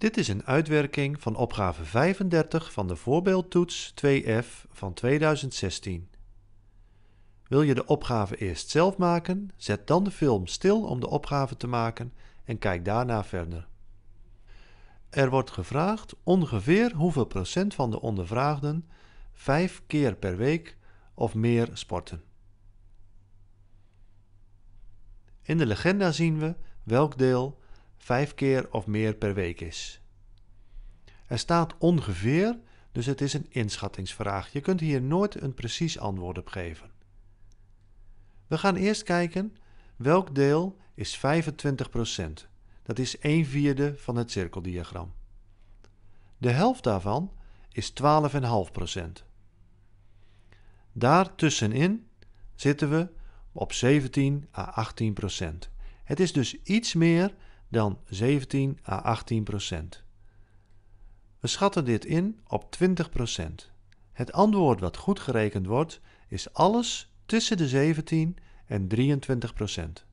Dit is een uitwerking van opgave 35 van de voorbeeldtoets 2F van 2016. Wil je de opgave eerst zelf maken? Zet dan de film stil om de opgave te maken en kijk daarna verder. Er wordt gevraagd ongeveer hoeveel procent van de ondervraagden vijf keer per week of meer sporten. In de legenda zien we welk deel vijf keer of meer per week is. Er staat ongeveer, dus het is een inschattingsvraag. Je kunt hier nooit een precies antwoord op geven. We gaan eerst kijken welk deel is 25%. Dat is 1 vierde van het cirkeldiagram. De helft daarvan is 12,5%. Daartussenin zitten we op 17 à 18%. Het is dus iets meer dan 17 à 18 procent. We schatten dit in op 20 procent. Het antwoord wat goed gerekend wordt is alles tussen de 17 en 23 procent.